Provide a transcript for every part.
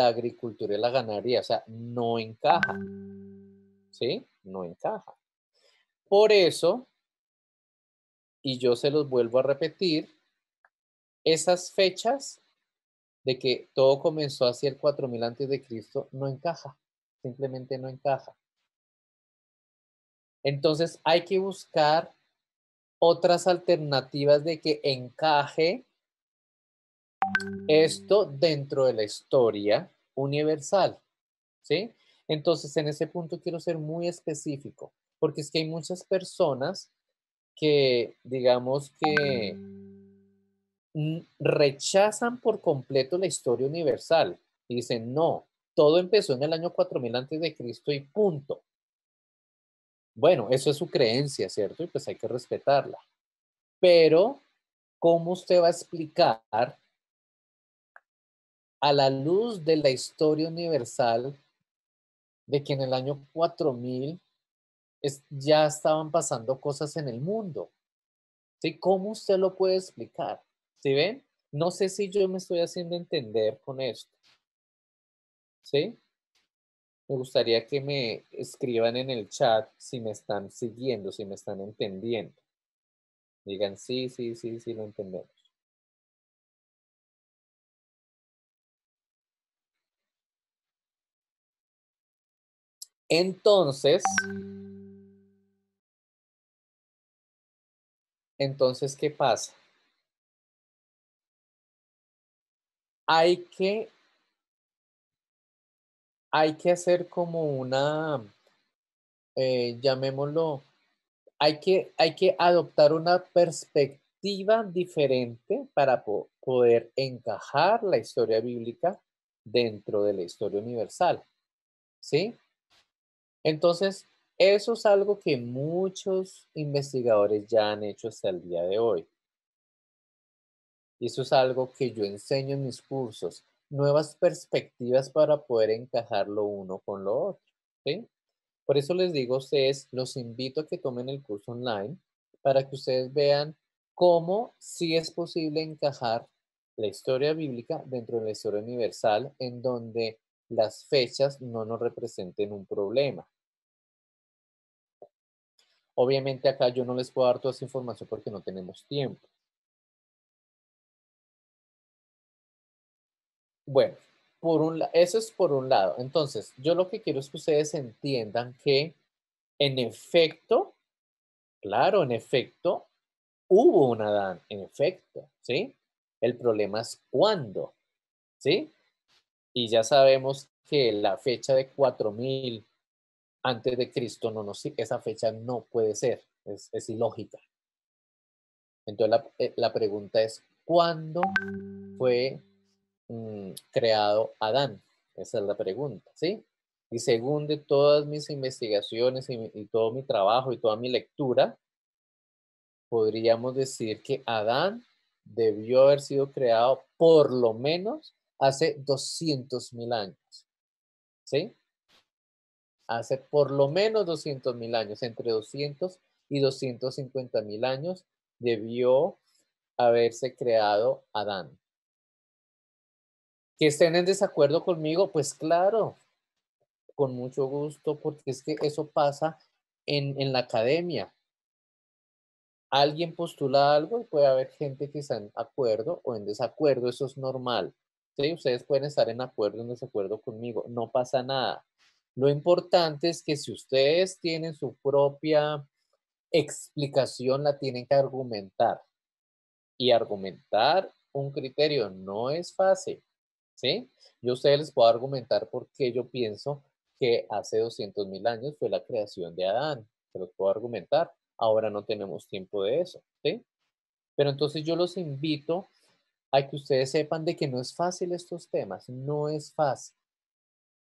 la agricultura y la ganadería. O sea, no encaja. ¿Sí? No encaja. Por eso, y yo se los vuelvo a repetir, esas fechas de que todo comenzó hacia el 4000 antes de Cristo no encaja, simplemente no encaja. Entonces hay que buscar otras alternativas de que encaje esto dentro de la historia universal, ¿sí? Entonces, en ese punto quiero ser muy específico, porque es que hay muchas personas que, digamos que rechazan por completo la historia universal y dicen, no, todo empezó en el año 4000 a.C. de Cristo y punto. Bueno, eso es su creencia, ¿cierto? Y pues hay que respetarla. Pero, ¿cómo usted va a explicar a la luz de la historia universal de que en el año 4000 ya estaban pasando cosas en el mundo. ¿Sí? ¿Cómo usted lo puede explicar? ¿Sí ven? No sé si yo me estoy haciendo entender con esto. ¿Sí? Me gustaría que me escriban en el chat si me están siguiendo, si me están entendiendo. Digan, sí, sí, sí, sí, lo entendemos. Entonces, entonces, ¿qué pasa? Hay que, hay que hacer como una, eh, llamémoslo, hay que, hay que adoptar una perspectiva diferente para poder encajar la historia bíblica dentro de la historia universal. ¿Sí? Entonces, eso es algo que muchos investigadores ya han hecho hasta el día de hoy. Y eso es algo que yo enseño en mis cursos, nuevas perspectivas para poder encajar lo uno con lo otro. Por eso les digo ustedes, los invito a que tomen el curso online para que ustedes vean cómo sí es posible encajar la historia bíblica dentro de la historia universal, en donde las fechas no nos representen un problema. Obviamente acá yo no les puedo dar toda esa información porque no tenemos tiempo. Bueno, por eso es por un lado. Entonces, yo lo que quiero es que ustedes entiendan que, en efecto, claro, en efecto, hubo una DAN. en efecto, ¿sí? El problema es cuándo, ¿sí? y ya sabemos que la fecha de 4000 antes de Cristo no nos esa fecha no puede ser, es, ilógica. Entonces eh, la, pregunta es, ¿cuándo fue mm, creado Adán? Esa es la pregunta, ¿sí? Y según de todas mis investigaciones y todo mi trabajo y toda mi lectura, podríamos decir que Adán debió haber sido creado por lo menos hace mil años. ¿Sí? Hace por lo menos 200.000 años, entre 200 y 250.000 años debió haberse creado Adán. Que estén en desacuerdo conmigo, pues claro, con mucho gusto, porque es que eso pasa en, en la academia. Alguien postula algo y puede haber gente que está en acuerdo o en desacuerdo, eso es normal. Ustedes pueden estar en acuerdo o en desacuerdo conmigo, no pasa nada. Lo importante es que si ustedes tienen su propia explicación, la tienen que argumentar. Y argumentar un criterio no es fácil, ¿sí? Yo a ustedes les puedo argumentar por qué yo pienso que hace 200 mil años fue la creación de Adán. Se los puedo argumentar. Ahora no tenemos tiempo de eso, ¿sí? Pero entonces yo los invito hay que ustedes sepan de que no es fácil estos temas, no es fácil.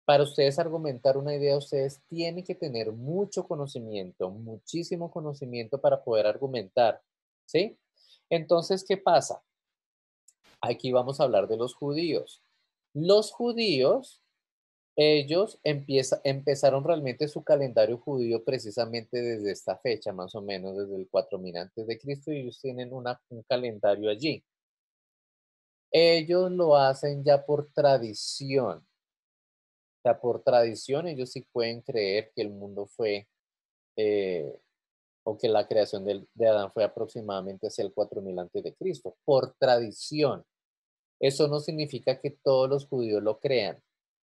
Para ustedes argumentar una idea, ustedes tienen que tener mucho conocimiento, muchísimo conocimiento para poder argumentar, ¿sí? Entonces, ¿qué pasa? Aquí vamos a hablar de los judíos. Los judíos, ellos empieza, empezaron realmente su calendario judío precisamente desde esta fecha, más o menos desde el 4000 antes de Cristo, y ellos tienen un calendario allí. Ellos lo hacen ya por tradición. O sea, por tradición ellos sí pueden creer que el mundo fue eh, o que la creación de, Adán fue aproximadamente hacia el 4000 antes de Cristo, por tradición. Eso no significa que todos los judíos lo crean,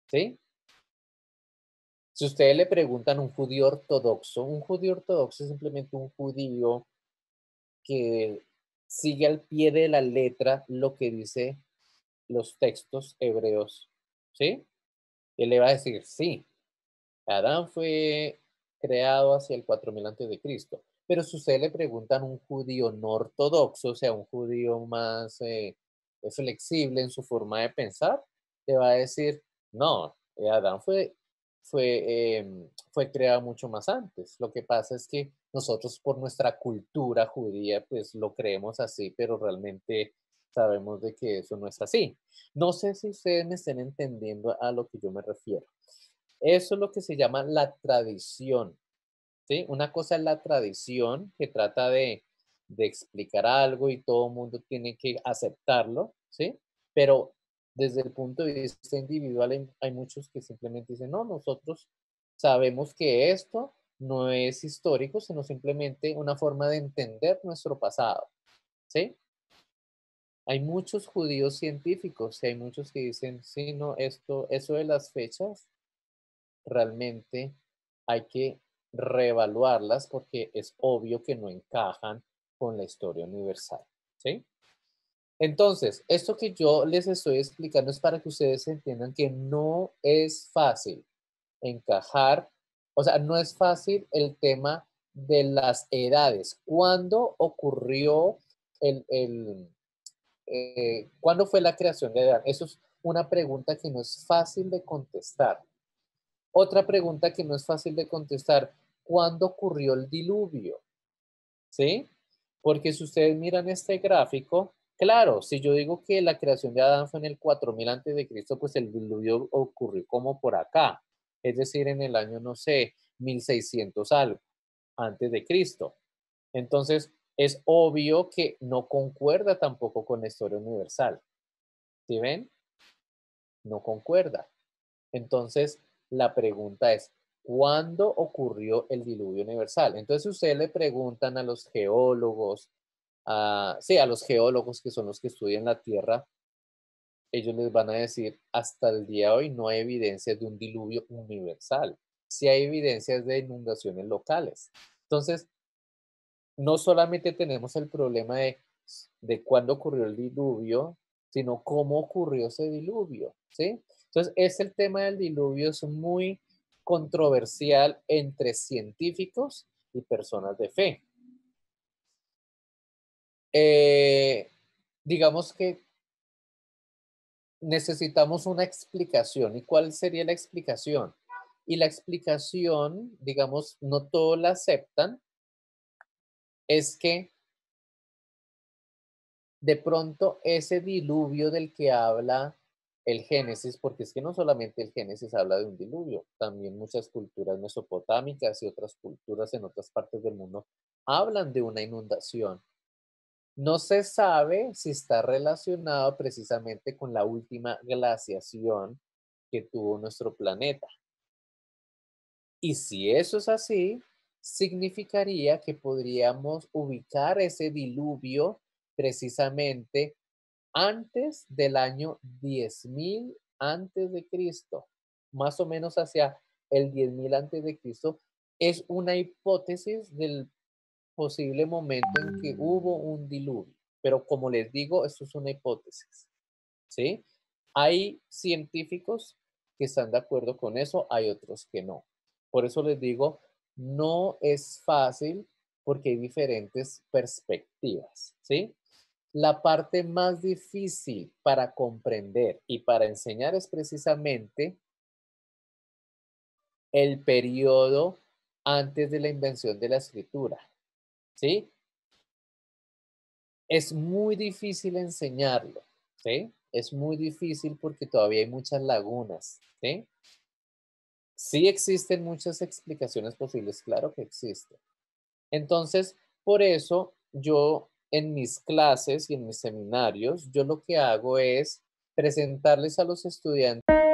¿sí? Si ustedes le preguntan a un judío ortodoxo, un judío ortodoxo es simplemente un judío que sigue al pie de la letra lo que dice los textos hebreos. ¿Sí? Él le va a decir, sí, Adán fue creado hacia el 4000 antes de Cristo. Pero si usted le pregunta a un judío no ortodoxo, o sea, un judío más eh, flexible en su forma de pensar, le va a decir, no, Adán fue fue, eh, fue creado mucho más antes. Lo que pasa es que nosotros por nuestra cultura judía, pues lo creemos así, pero realmente sabemos de que eso no es así. No sé si ustedes me estén entendiendo a lo que yo me refiero. Eso es lo que se llama la tradición. ¿sí? Una cosa es la tradición que trata de, de explicar algo y todo el mundo tiene que aceptarlo, ¿sí? Pero desde el punto de vista individual hay, muchos que simplemente dicen, no, nosotros sabemos que esto no es histórico, sino simplemente una forma de entender nuestro pasado. ¿Sí? Hay muchos judíos científicos y hay muchos que dicen, sí, no, esto, eso de las fechas, realmente hay que reevaluarlas porque es obvio que no encajan con la historia universal. ¿Sí? Entonces, esto que yo les estoy explicando es para que ustedes entiendan que no es fácil encajar, o sea, no es fácil el tema de las edades. ¿Cuándo ocurrió el, el eh, cuándo fue la creación de edad? Eso es una pregunta que no es fácil de contestar. Otra pregunta que no es fácil de contestar, ¿cuándo ocurrió el diluvio? ¿Sí? Porque si ustedes miran este gráfico, Claro, si yo digo que la creación de Adán fue en el 4000 antes de Cristo, pues el diluvio ocurrió como por acá, es decir, en el año, no sé, 1600 algo antes de Cristo. Entonces, es obvio que no concuerda tampoco con la historia universal. ¿Sí ven? No concuerda. Entonces, la pregunta es, ¿cuándo ocurrió el diluvio universal? Entonces, ustedes le preguntan a los geólogos, a, sí, a los geólogos que son los que estudian la Tierra, ellos les van a decir, hasta el día de hoy no hay evidencia de un diluvio universal, sí hay evidencias de inundaciones locales. Entonces, no solamente tenemos el problema de, cuándo ocurrió el diluvio, sino cómo ocurrió ese diluvio, Entonces, es el tema del diluvio, es muy controversial entre científicos y personas de fe. Eh, digamos que necesitamos una explicación. ¿Y cuál sería la explicación? Y la explicación, digamos, no todos la aceptan, es que de pronto ese diluvio del que habla el Génesis, porque es que no solamente el Génesis habla de un diluvio, también muchas culturas mesopotámicas y otras culturas en otras partes del mundo hablan de una inundación no se sabe si está relacionado precisamente con la última glaciación que tuvo nuestro planeta. Y si eso es así, significaría que podríamos ubicar ese diluvio precisamente antes del año 10.000 antes de Cristo, más o menos hacia el 10.000 antes de Cristo, es una hipótesis del posible momento en que hubo un diluvio. Pero como les digo, esto es una hipótesis. ¿sí? Hay científicos que están de acuerdo con eso, hay otros que no. Por eso les digo, no es fácil porque hay diferentes perspectivas. ¿sí? La parte más difícil para comprender y para enseñar es precisamente el periodo antes de la invención de la escritura. ¿sí? Es muy difícil enseñarlo, ¿sí? Es muy difícil porque todavía hay muchas lagunas, ¿sí? Sí existen muchas explicaciones posibles, claro que existen. Entonces, por eso yo en mis clases y en mis seminarios, yo lo que hago es presentarles a los estudiantes.